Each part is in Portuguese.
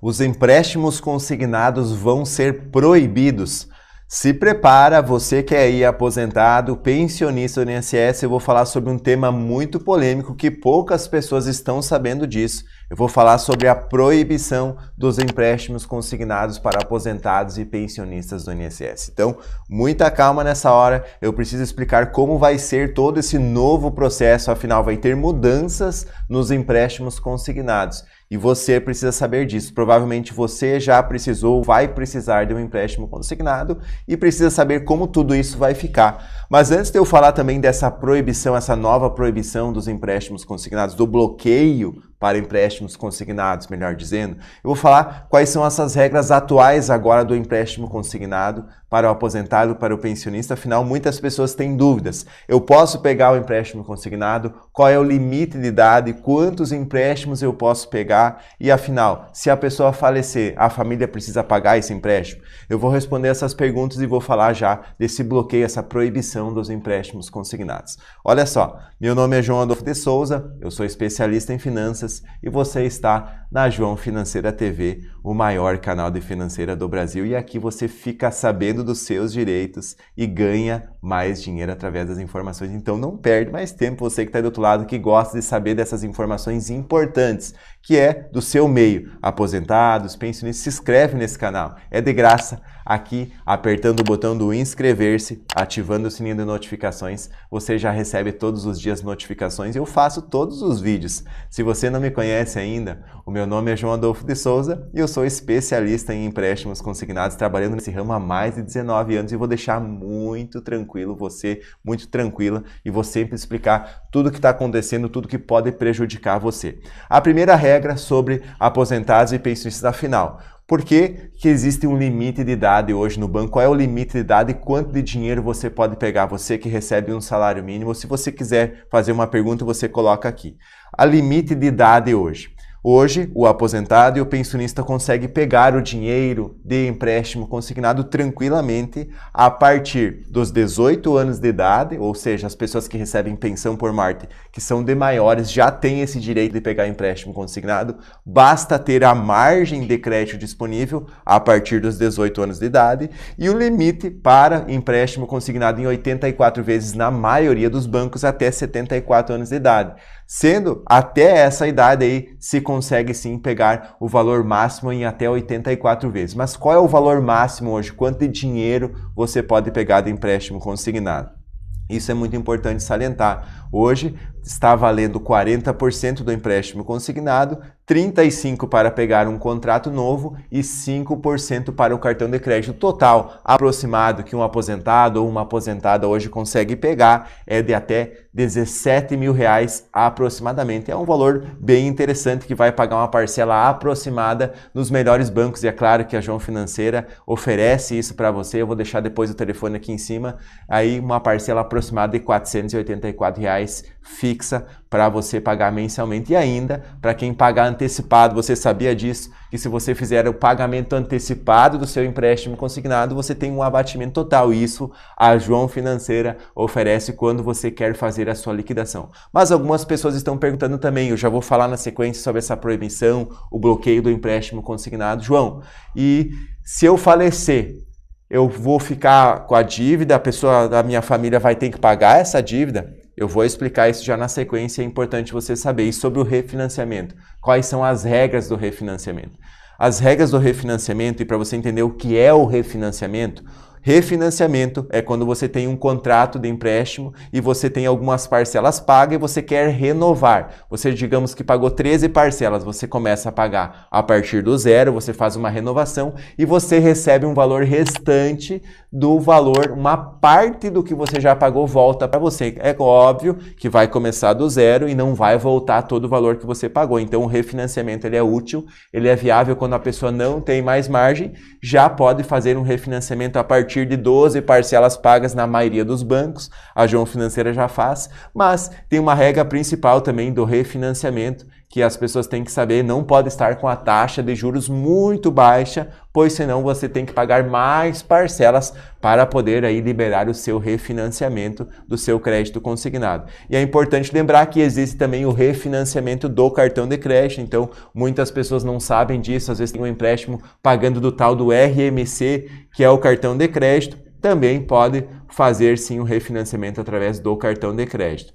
Os empréstimos consignados vão ser proibidos. Se prepara, você que é aí aposentado, pensionista do INSS, eu vou falar sobre um tema muito polêmico que poucas pessoas estão sabendo disso. Eu vou falar sobre a proibição dos empréstimos consignados para aposentados e pensionistas do INSS. Então, muita calma nessa hora, eu preciso explicar como vai ser todo esse novo processo, afinal vai ter mudanças nos empréstimos consignados. E você precisa saber disso. Provavelmente você já precisou, vai precisar de um empréstimo consignado e precisa saber como tudo isso vai ficar. Mas antes de eu falar também dessa proibição, essa nova proibição dos empréstimos consignados, do bloqueio para empréstimos consignados, melhor dizendo, eu vou falar quais são essas regras atuais agora do empréstimo consignado para o aposentado, para o pensionista. Afinal, muitas pessoas têm dúvidas. Eu posso pegar o empréstimo consignado? Qual é o limite de idade? Quantos empréstimos eu posso pegar? E afinal, se a pessoa falecer, a família precisa pagar esse empréstimo? Eu vou responder essas perguntas e vou falar já desse bloqueio, essa proibição dos empréstimos consignados. Olha só, meu nome é João Adolfo de Souza, eu sou especialista em finanças finanças e você está na João Financeira TV, o maior canal de financeira do Brasil. E aqui você fica sabendo dos seus direitos e ganha mais dinheiro através das informações. Então não perde mais tempo, você que está do outro lado, que gosta de saber dessas informações importantes, que é do seu meio. Aposentados, pensionistas, se inscreve nesse canal. É de graça Aqui, apertando o botão do inscrever-se, ativando o sininho de notificações, você já recebe todos os dias notificações e eu faço todos os vídeos. Se você não me conhece ainda, o meu nome é João Adolfo de Souza e eu sou especialista em empréstimos consignados, trabalhando nesse ramo há mais de 19 anos e vou deixar muito tranquilo você, muito tranquila e vou sempre explicar tudo que está acontecendo, tudo que pode prejudicar você. A primeira regra sobre aposentados e pensionistas da final. Por que, que existe um limite de idade hoje no banco? Qual é o limite de idade e quanto de dinheiro você pode pegar? Você que recebe um salário mínimo, se você quiser fazer uma pergunta, você coloca aqui. A limite de idade hoje. Hoje, o aposentado e o pensionista conseguem pegar o dinheiro de empréstimo consignado tranquilamente a partir dos 18 anos de idade, ou seja, as pessoas que recebem pensão por morte, que são de maiores, já têm esse direito de pegar empréstimo consignado. Basta ter a margem de crédito disponível a partir dos 18 anos de idade e o limite para empréstimo consignado em 84 vezes na maioria dos bancos até 74 anos de idade. Sendo até essa idade aí, se consegue sim pegar o valor máximo em até 84 vezes. Mas qual é o valor máximo hoje? Quanto de dinheiro você pode pegar do empréstimo consignado? Isso é muito importante salientar. Hoje, está valendo 40% do empréstimo consignado, 35% para pegar um contrato novo e 5% para o cartão de crédito total aproximado que um aposentado ou uma aposentada hoje consegue pegar é de até 17 mil reais aproximadamente. É um valor bem interessante que vai pagar uma parcela aproximada nos melhores bancos e é claro que a João Financeira oferece isso para você. Eu vou deixar depois o telefone aqui em cima. Aí uma parcela aproximada de 484 reais fica fixa para você pagar mensalmente e ainda para quem pagar antecipado. Você sabia disso? Que se você fizer o pagamento antecipado do seu empréstimo consignado, você tem um abatimento total. Isso a João Financeira oferece quando você quer fazer a sua liquidação. Mas algumas pessoas estão perguntando também, eu já vou falar na sequência sobre essa proibição, o bloqueio do empréstimo consignado. João, e se eu falecer, eu vou ficar com a dívida, a pessoa da minha família vai ter que pagar essa dívida? Eu vou explicar isso já na sequência, é importante você saber. E sobre o refinanciamento, quais são as regras do refinanciamento? As regras do refinanciamento, e para você entender o que é o refinanciamento, Refinanciamento é quando você tem um contrato de empréstimo e você tem algumas parcelas pagas e você quer renovar. Você, digamos que pagou 13 parcelas, você começa a pagar a partir do zero, você faz uma renovação e você recebe um valor restante do valor, uma parte do que você já pagou volta para você. É óbvio que vai começar do zero e não vai voltar todo o valor que você pagou. Então o refinanciamento ele é útil, ele é viável quando a pessoa não tem mais margem, já pode fazer um refinanciamento a partir partir de 12 parcelas pagas na maioria dos bancos, a João Financeira já faz, mas tem uma regra principal também do refinanciamento, que as pessoas têm que saber não pode estar com a taxa de juros muito baixa, pois senão você tem que pagar mais parcelas para poder aí liberar o seu refinanciamento do seu crédito consignado. E é importante lembrar que existe também o refinanciamento do cartão de crédito, então muitas pessoas não sabem disso, às vezes tem um empréstimo pagando do tal do RMC, que é o cartão de crédito, também pode fazer sim o um refinanciamento através do cartão de crédito.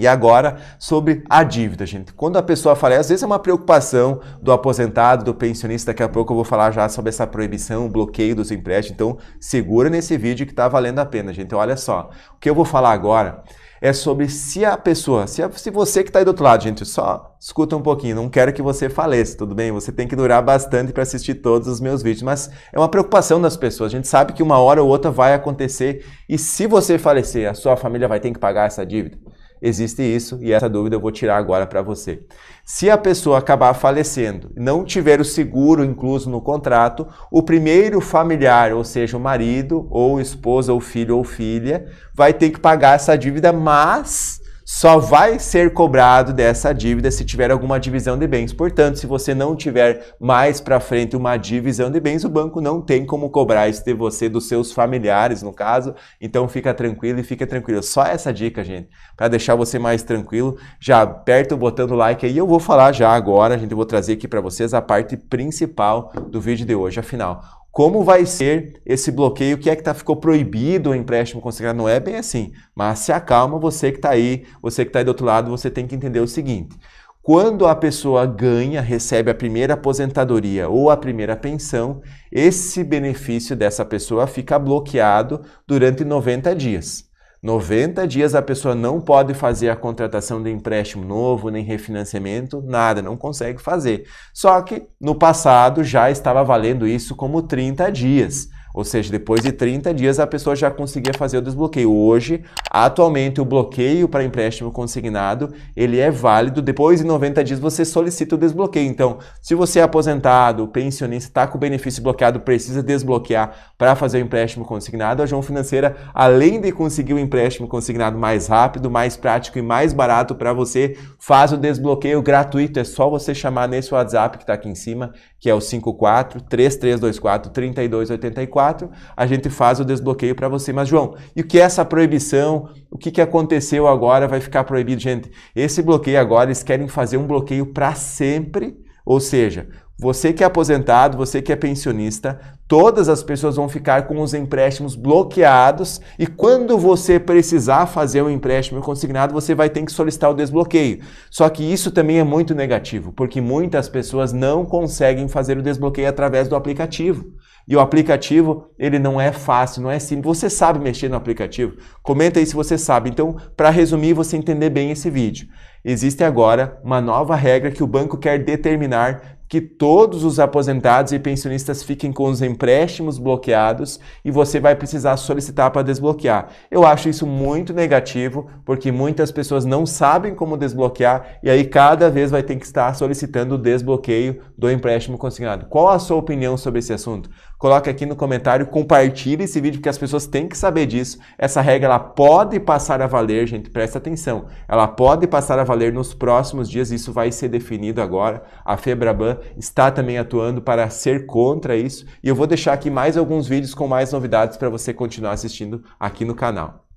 E agora sobre a dívida, gente. Quando a pessoa fala, às vezes é uma preocupação do aposentado, do pensionista, daqui a pouco eu vou falar já sobre essa proibição, bloqueio dos empréstimos. Então, segura nesse vídeo que está valendo a pena, gente. olha só, o que eu vou falar agora é sobre se a pessoa, se, a, se você que está aí do outro lado, gente, só escuta um pouquinho, não quero que você faleça, tudo bem? Você tem que durar bastante para assistir todos os meus vídeos, mas é uma preocupação das pessoas. A gente sabe que uma hora ou outra vai acontecer e se você falecer, a sua família vai ter que pagar essa dívida. Existe isso e essa dúvida eu vou tirar agora para você. Se a pessoa acabar falecendo e não tiver o seguro incluso no contrato, o primeiro familiar, ou seja, o marido ou esposa ou filho ou filha, vai ter que pagar essa dívida, mas só vai ser cobrado dessa dívida se tiver alguma divisão de bens. Portanto, se você não tiver mais para frente uma divisão de bens, o banco não tem como cobrar isso de você, dos seus familiares, no caso. Então, fica tranquilo e fica tranquilo. Só essa dica, gente, para deixar você mais tranquilo. Já aperta o botão do like aí. Eu vou falar já agora, a gente vou trazer aqui para vocês a parte principal do vídeo de hoje. Afinal, como vai ser esse bloqueio? O que é que tá, ficou proibido o empréstimo consignado? Não é bem assim, mas se acalma você que está aí, você que está aí do outro lado, você tem que entender o seguinte. Quando a pessoa ganha, recebe a primeira aposentadoria ou a primeira pensão, esse benefício dessa pessoa fica bloqueado durante 90 dias. 90 dias a pessoa não pode fazer a contratação de empréstimo novo, nem refinanciamento, nada, não consegue fazer. Só que no passado já estava valendo isso como 30 dias. Ou seja, depois de 30 dias a pessoa já conseguia fazer o desbloqueio. Hoje, atualmente, o bloqueio para empréstimo consignado, ele é válido. Depois de 90 dias você solicita o desbloqueio. Então, se você é aposentado, pensionista, está com o benefício bloqueado, precisa desbloquear para fazer o empréstimo consignado, a João Financeira, além de conseguir o empréstimo consignado mais rápido, mais prático e mais barato para você, faz o desbloqueio gratuito. É só você chamar nesse WhatsApp que está aqui em cima, que é o 54 3324 3284 4, a gente faz o desbloqueio para você. Mas, João, e o que é essa proibição? O que, que aconteceu agora vai ficar proibido? Gente, esse bloqueio agora, eles querem fazer um bloqueio para sempre, ou seja, você que é aposentado, você que é pensionista, todas as pessoas vão ficar com os empréstimos bloqueados e quando você precisar fazer um empréstimo consignado, você vai ter que solicitar o desbloqueio. Só que isso também é muito negativo, porque muitas pessoas não conseguem fazer o desbloqueio através do aplicativo. E o aplicativo, ele não é fácil, não é simples. Você sabe mexer no aplicativo? Comenta aí se você sabe. Então, para resumir, você entender bem esse vídeo. Existe agora uma nova regra que o banco quer determinar que todos os aposentados e pensionistas fiquem com os empréstimos bloqueados e você vai precisar solicitar para desbloquear. Eu acho isso muito negativo, porque muitas pessoas não sabem como desbloquear e aí cada vez vai ter que estar solicitando o desbloqueio do empréstimo consignado. Qual a sua opinião sobre esse assunto? Coloque aqui no comentário, compartilhe esse vídeo porque as pessoas têm que saber disso. Essa regra ela pode passar a valer, gente, presta atenção. Ela pode passar a valer nos próximos dias, isso vai ser definido agora. A Febraban está também atuando para ser contra isso. E eu vou deixar aqui mais alguns vídeos com mais novidades para você continuar assistindo aqui no canal.